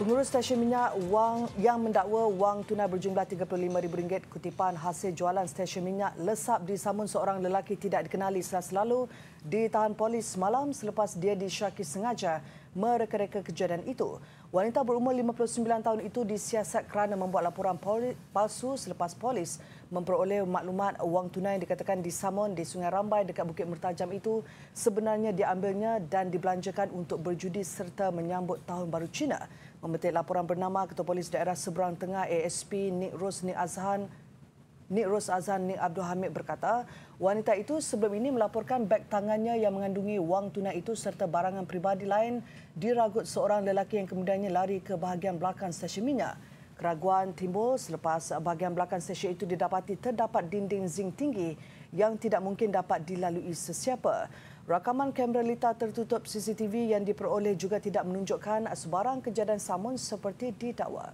Pengurus stesen minyak Wang yang mendakwa wang tunai berjumlah RM35,000 kutipan hasil jualan stesen minyak lesap di samun seorang lelaki tidak dikenali selasa lalu ditahan polis malam selepas dia disyaki sengaja mereka-reka kejadian itu. Wanita berumur 59 tahun itu disiasat kerana membuat laporan palsu selepas polis memperoleh maklumat wang tunai yang dikatakan disamun di Sungai Rambai dekat Bukit Mertajam itu sebenarnya diambilnya dan dibelanjakan untuk berjudi serta menyambut Tahun Baru Cina. Memetik laporan bernama Ketua Polis Daerah Seberang Tengah ASP Nik Ros Nik Azhan Nik Ros Azhan Nik Abdul Hamid berkata, wanita itu sebelum ini melaporkan beg tangannya yang mengandungi wang tunai itu serta barangan peribadi lain diragut seorang lelaki yang kemudiannya lari ke bahagian belakang stesen minyak. Keraguan timbul selepas bahagian belakang stesen itu didapati terdapat dinding zinc tinggi yang tidak mungkin dapat dilalui sesiapa. Rakaman kamera litar tertutup CCTV yang diperoleh juga tidak menunjukkan sebarang kejadian samun seperti didakwa.